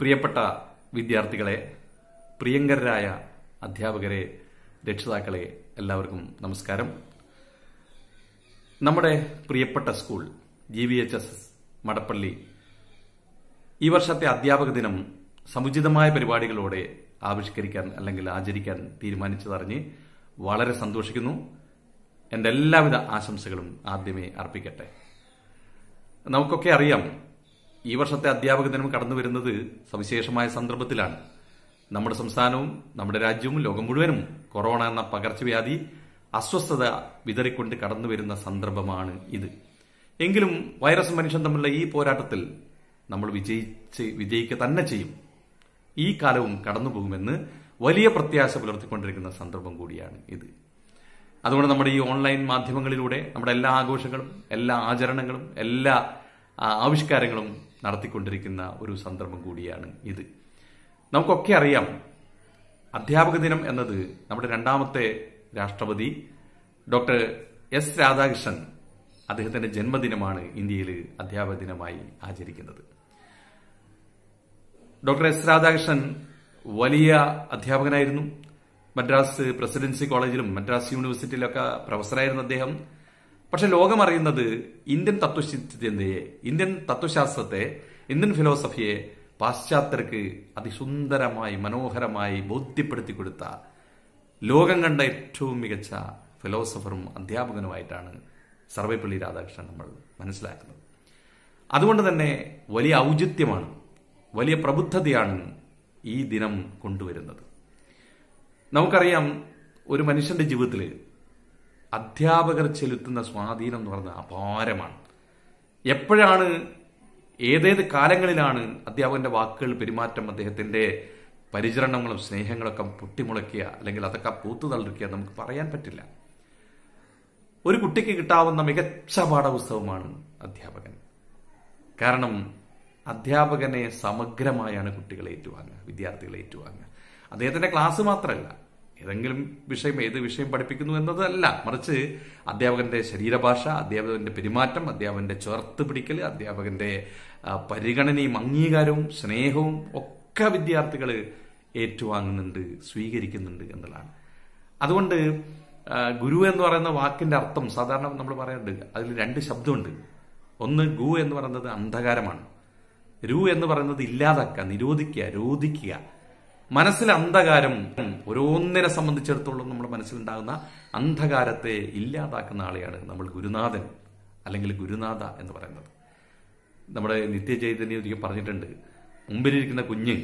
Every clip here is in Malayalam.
പ്രിയപ്പെട്ട വിദ്യാർത്ഥികളെ പ്രിയങ്കരായ അധ്യാപകരെ രക്ഷിതാക്കളെ എല്ലാവർക്കും നമസ്കാരം നമ്മുടെ പ്രിയപ്പെട്ട school G V H S Madappally ഈ വർഷത്തെ അധ്യാപക ദിനം സമുചിതമായ പരിപാടികളോടെ ആവിഷ്കരിക്കാൻ അല്ലെങ്കിൽ ആചരിക്കാൻ തീരുമാനിച്ചതറിഞ്ഞ് വളരെ സന്തോഷിക്കുന്നു എന്റെ എല്ലാവിധ ആശംസകളും ആദ്യമേ അർപ്പിക്കട്ടെ നമുക്കൊക്കെ അറിയാം ഈ വർഷത്തെ അധ്യാപക ദിനം കടന്നു വരുന്നത് സവിശേഷമായ സന്ദർഭത്തിലാണ് നമ്മുടെ സംസ്ഥാനവും നമ്മുടെ രാജ്യവും ലോകം മുഴുവനും കൊറോണ എന്ന പകർച്ചവ്യാധി അസ്വസ്ഥത വിതറിക്കൊണ്ട് കടന്നു വരുന്ന സന്ദർഭമാണ് ഇത് എങ്കിലും വൈറസും മനുഷ്യൻ തമ്മിലുള്ള ഈ പോരാട്ടത്തിൽ നമ്മൾ വിജയിച്ച് വിജയിക്കുക തന്നെ ചെയ്യും ഈ കാലവും കടന്നുപോകുമെന്ന് വലിയ പ്രത്യാശ പുലർത്തിക്കൊണ്ടിരിക്കുന്ന സന്ദർഭം കൂടിയാണ് ഇത് അതുകൊണ്ട് നമ്മുടെ ഈ ഓൺലൈൻ മാധ്യമങ്ങളിലൂടെ നമ്മുടെ എല്ലാ ആഘോഷങ്ങളും എല്ലാ ആചരണങ്ങളും എല്ലാ ആവിഷ്കാരങ്ങളും നടത്തിക്കൊണ്ടിരിക്കുന്ന ഒരു സന്ദർഭം കൂടിയാണ് ഇത് നമുക്കൊക്കെ അറിയാം അധ്യാപക ദിനം എന്നത് നമ്മുടെ രണ്ടാമത്തെ രാഷ്ട്രപതി ഡോക്ടർ എസ് രാധാകൃഷ്ണൻ അദ്ദേഹത്തിന്റെ ജന്മദിനമാണ് ഇന്ത്യയിൽ അധ്യാപക ദിനമായി ആചരിക്കുന്നത് ഡോക്ടർ എസ് രാധാകൃഷ്ണൻ വലിയ അധ്യാപകനായിരുന്നു മദ്രാസ് പ്രസിഡൻസി കോളേജിലും മദ്രാസ് യൂണിവേഴ്സിറ്റിയിലൊക്കെ പ്രൊഫസറായിരുന്നു അദ്ദേഹം പക്ഷെ ലോകമറിയുന്നത് ഇന്ത്യൻ തത്വചിന്തയെ ഇന്ത്യൻ തത്വശാസ്ത്രത്തെ ഇന്ത്യൻ ഫിലോസഫിയെ പാശ്ചാത്യർക്ക് അതിസുന്ദരമായി മനോഹരമായി ബോധ്യപ്പെടുത്തി കൊടുത്ത ലോകം കണ്ട ഏറ്റവും മികച്ച ഫിലോസഫറും അധ്യാപകനുമായിട്ടാണ് സർവേപ്പള്ളി രാധാകൃഷ്ണൻ നമ്മൾ മനസ്സിലാക്കുന്നത് അതുകൊണ്ട് തന്നെ വലിയ ഔചിത്യമാണ് വലിയ പ്രബുദ്ധതയാണ് ഈ ദിനം കൊണ്ടുവരുന്നത് നമുക്കറിയാം ഒരു മനുഷ്യന്റെ ജീവിതത്തിൽ അധ്യാപകർ ചെലുത്തുന്ന സ്വാധീനം എന്ന് പറയുന്നത് അപാരമാണ് എപ്പോഴാണ് ഏതേത് കാലങ്ങളിലാണ് അധ്യാപകന്റെ വാക്കുകൾ പെരുമാറ്റം അദ്ദേഹത്തിന്റെ പരിചരണങ്ങളും സ്നേഹങ്ങളൊക്കെ പൊട്ടിമുളയ്ക്കുക അല്ലെങ്കിൽ അതൊക്കെ പൂത്തു തളിക്കുക നമുക്ക് പറയാൻ പറ്റില്ല ഒരു കുട്ടിക്ക് കിട്ടാവുന്ന മികച്ച പാഠപുസ്തകമാണ് അധ്യാപകൻ കാരണം അധ്യാപകനെ സമഗ്രമായാണ് കുട്ടികളെ ഏറ്റുവാങ്ങുക വിദ്യാർത്ഥികളെ ഏറ്റുവാങ്ങുക അദ്ദേഹത്തിന്റെ ക്ലാസ് മാത്രമല്ല ഏതെങ്കിലും വിഷയം ഏത് വിഷയം പഠിപ്പിക്കുന്നു എന്നതല്ല മറിച്ച് അധ്യാപകന്റെ ശരീരഭാഷ അധ്യാപകന്റെ പെരുമാറ്റം അധ്യാപകന്റെ ചേർത്ത് പിടിക്കൽ അധ്യാപകന്റെ പരിഗണനയും അംഗീകാരവും സ്നേഹവും ഒക്കെ വിദ്യാർത്ഥികൾ ഏറ്റുവാങ്ങുന്നുണ്ട് സ്വീകരിക്കുന്നുണ്ട് എന്നുള്ളതാണ് അതുകൊണ്ട് ഗുരു എന്ന് പറയുന്ന വാക്കിന്റെ അർത്ഥം സാധാരണ നമ്മൾ പറയാറുണ്ട് അതിൽ രണ്ട് ശബ്ദമുണ്ട് ഒന്ന് ഗു എന്ന് പറയുന്നത് അന്ധകാരമാണ് രു എന്ന് പറയുന്നത് ഇല്ലാതാക്കുക നിരോധിക്കുക രോധിക്കുക മനസ്സിൽ അന്ധകാരം ഓരോന്നിനെ സംബന്ധിച്ചിടത്തോളം നമ്മുടെ മനസ്സിലുണ്ടാകുന്ന അന്ധകാരത്തെ ഇല്ലാതാക്കുന്ന ആളെയാണ് നമ്മൾ ഗുരുനാഥൻ അല്ലെങ്കിൽ ഗുരുനാഥ എന്ന് പറയുന്നത് നമ്മുടെ നിത്യചൈതന്യം ഒരിക്കൽ പറഞ്ഞിട്ടുണ്ട് മുമ്പിലിരിക്കുന്ന കുഞ്ഞ്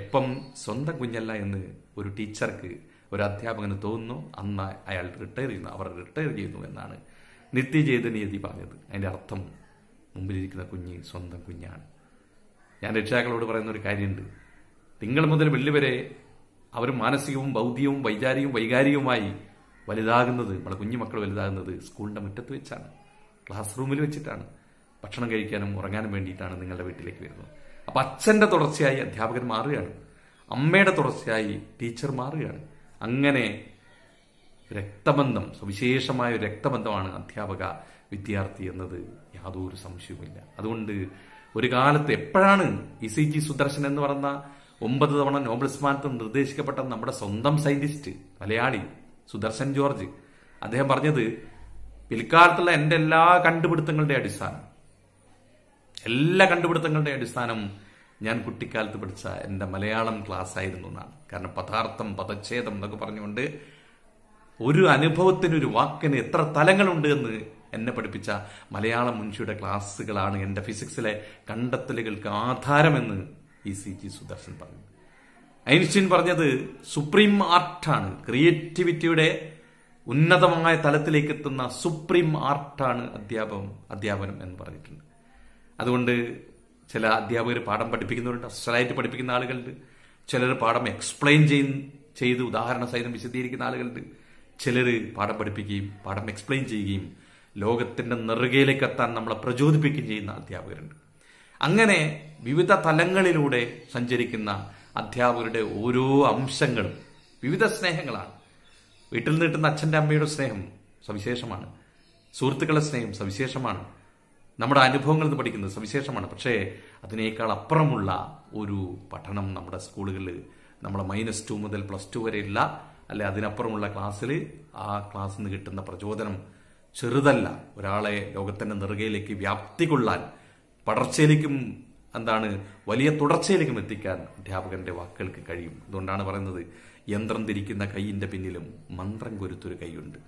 എപ്പം സ്വന്തം കുഞ്ഞല്ല എന്ന് ഒരു ടീച്ചർക്ക് ഒരു അധ്യാപകന് തോന്നുന്നു അന്ന് അയാൾ റിട്ടയർ ചെയ്യുന്നു അവർ റിട്ടയർ ചെയ്യുന്നു എന്നാണ് നിത്യചൈതന്യതി പറഞ്ഞത് അതിൻ്റെ അർത്ഥം മുമ്പിലിരിക്കുന്ന കുഞ്ഞ് സ്വന്തം കുഞ്ഞാണ് ഞാൻ രക്ഷിതാക്കളോട് പറയുന്ന ഒരു കാര്യമുണ്ട് തിങ്കൾ മുതൽ വെള്ളി വരെ അവർ മാനസികവും ബൗദ്ധികവും വൈചാരികവും വൈകാരികവുമായി വലുതാകുന്നത് നമ്മുടെ കുഞ്ഞുമക്കൾ വലുതാകുന്നത് സ്കൂളിൻ്റെ മുറ്റത്ത് വെച്ചാണ് ക്ലാസ് റൂമിൽ വെച്ചിട്ടാണ് ഭക്ഷണം കഴിക്കാനും ഉറങ്ങാനും വേണ്ടിയിട്ടാണ് നിങ്ങളുടെ വീട്ടിലേക്ക് വരുന്നത് അപ്പം അച്ഛൻ്റെ തുടർച്ചയായി അധ്യാപകൻ മാറുകയാണ് അമ്മയുടെ തുടർച്ചയായി ടീച്ചർ മാറുകയാണ് അങ്ങനെ രക്തബന്ധം സവിശേഷമായ രക്തബന്ധമാണ് അധ്യാപക വിദ്യാർത്ഥി എന്നത് യാതൊരു സംശയവുമില്ല അതുകൊണ്ട് ഒരു കാലത്ത് എപ്പോഴാണ് ഇ സി ജി സുദർശൻ എന്ന് പറഞ്ഞ ഒമ്പത് തവണ നോബൽ സമ്മാനത്തിന് നിർദ്ദേശിക്കപ്പെട്ട നമ്മുടെ സ്വന്തം സയന്റിസ്റ്റ് മലയാളി സുദർശൻ ജോർജ് അദ്ദേഹം പറഞ്ഞത് പിൽക്കാലത്തുള്ള എന്റെ എല്ലാ കണ്ടുപിടുത്തങ്ങളുടെ അടിസ്ഥാനം എല്ലാ കണ്ടുപിടുത്തങ്ങളുടെ അടിസ്ഥാനം ഞാൻ കുട്ടിക്കാലത്ത് പഠിച്ച എന്റെ മലയാളം ക്ലാസ് ആയിരുന്നു എന്നാണ് കാരണം പദാർത്ഥം പദച്ഛേദം എന്നൊക്കെ പറഞ്ഞുകൊണ്ട് ഒരു അനുഭവത്തിന് ഒരു വാക്കിന് എത്ര തലങ്ങളുണ്ട് എന്ന് എന്നെ പഠിപ്പിച്ച മലയാളം മുൻഷിയുടെ ക്ലാസ്സുകളാണ് എന്റെ ഫിസിക്സിലെ കണ്ടെത്തലുകൾക്ക് ആധാരമെന്ന് ഇ സി ജി സുദർശൻ പറഞ്ഞു ഐൻസ്റ്റീൻ പറഞ്ഞത് സുപ്രീം ആർട്ടാണ് ക്രിയേറ്റിവിറ്റിയുടെ ഉന്നതമായ തലത്തിലേക്ക് എത്തുന്ന സുപ്രീം ആർട്ടാണ് അധ്യാപകം അധ്യാപനം എന്ന് പറഞ്ഞിട്ടുണ്ട് അതുകൊണ്ട് ചില അധ്യാപകർ പാഠം പഠിപ്പിക്കുന്നവരുണ്ട് അസ്സലായിട്ട് പഠിപ്പിക്കുന്ന ആളുകളുണ്ട് ചിലർ പാഠം എക്സ്പ്ലെയിൻ ചെയ്യും ചെയ്ത് ഉദാഹരണ സഹിതം വിശദീകരിക്കുന്ന ആളുകളുണ്ട് ചിലർ പാഠം പഠിപ്പിക്കുകയും പാഠം എക്സ്പ്ലെയിൻ ചെയ്യുകയും ലോകത്തിന്റെ നെറുകയിലേക്ക് എത്താൻ നമ്മളെ പ്രചോദിപ്പിക്കുകയും ചെയ്യുന്ന അധ്യാപകരുണ്ട് അങ്ങനെ വിവിധ തലങ്ങളിലൂടെ സഞ്ചരിക്കുന്ന അധ്യാപകരുടെ ഓരോ അംശങ്ങളും വിവിധ സ്നേഹങ്ങളാണ് വീട്ടിൽ നിന്ന് കിട്ടുന്ന അച്ഛൻ്റെ അമ്മയുടെ സ്നേഹം സവിശേഷമാണ് സുഹൃത്തുക്കളുടെ സ്നേഹം സവിശേഷമാണ് നമ്മുടെ അനുഭവങ്ങളിൽ നിന്ന് പഠിക്കുന്നത് സവിശേഷമാണ് പക്ഷേ അതിനേക്കാൾ അപ്പുറമുള്ള ഒരു പഠനം നമ്മുടെ സ്കൂളുകളിൽ നമ്മൾ മൈനസ് ടു മുതൽ പ്ലസ് ടു വരെയുള്ള അല്ലെ അതിനപ്പുറമുള്ള ക്ലാസ്സിൽ ആ ക്ലാസ്സിൽ നിന്ന് കിട്ടുന്ന പ്രചോദനം ചെറുതല്ല ഒരാളെ ലോകത്തിൻ്റെ നെറുകയിലേക്ക് വ്യാപ്തി കൊള്ളാൻ പടർച്ചയിലേക്കും എന്താണ് വലിയ തുടർച്ചയിലേക്കും എത്തിക്കാൻ അധ്യാപകന്റെ വാക്കുകൾക്ക് കഴിയും അതുകൊണ്ടാണ് പറയുന്നത് യന്ത്രം തിരിക്കുന്ന കൈയിന്റെ പിന്നിലും മന്ത്രം കൊരുത്തൊരു കൈയുണ്ട്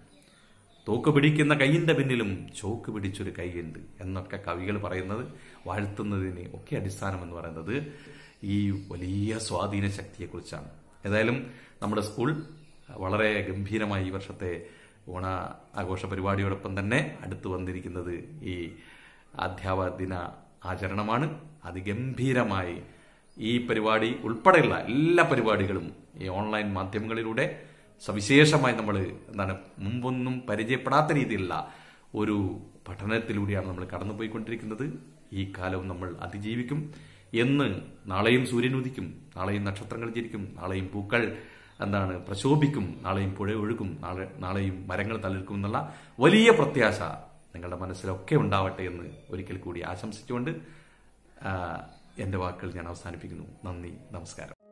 തോക്ക് പിടിക്കുന്ന കൈയിൻ്റെ പിന്നിലും ചോക്ക് പിടിച്ചൊരു കൈയുണ്ട് എന്നൊക്കെ കവികൾ പറയുന്നത് വാഴ്ത്തുന്നതിന് ഒക്കെ അടിസ്ഥാനം എന്ന് പറയുന്നത് ഈ വലിയ സ്വാധീന ശക്തിയെക്കുറിച്ചാണ് ഏതായാലും നമ്മുടെ സ്കൂൾ വളരെ ഗംഭീരമായി ഈ വർഷത്തെ ഓണ ആഘോഷ പരിപാടിയോടൊപ്പം തന്നെ അടുത്തു വന്നിരിക്കുന്നത് ഈ അധ്യാപക ദിന ആചരണമാണ് അതിഗംഭീരമായി ഈ പരിപാടി ഉൾപ്പെടെയുള്ള എല്ലാ പരിപാടികളും ഈ ഓൺലൈൻ മാധ്യമങ്ങളിലൂടെ സവിശേഷമായി നമ്മൾ എന്താണ് മുമ്പൊന്നും പരിചയപ്പെടാത്ത രീതിയിലുള്ള ഒരു പഠനത്തിലൂടെയാണ് നമ്മൾ കടന്നുപോയിക്കൊണ്ടിരിക്കുന്നത് ഈ കാലവും നമ്മൾ അതിജീവിക്കും എന്ന് നാളെയും സൂര്യൻ ഉദിക്കും നാളെയും നക്ഷത്രങ്ങൾ ജീവിക്കും നാളെയും പൂക്കൾ എന്താണ് പ്രശോഭിക്കും നാളെയും പുഴ ഒഴുകും നാളെ നാളെയും മരങ്ങൾ തളിർക്കും എന്നുള്ള വലിയ പ്രത്യാശ നിങ്ങളുടെ മനസ്സിലൊക്കെ ഉണ്ടാവട്ടെ എന്ന് ഒരിക്കൽ കൂടി ആശംസിച്ചുകൊണ്ട് എൻ്റെ വാക്കുകൾ ഞാൻ അവസാനിപ്പിക്കുന്നു നന്ദി നമസ്കാരം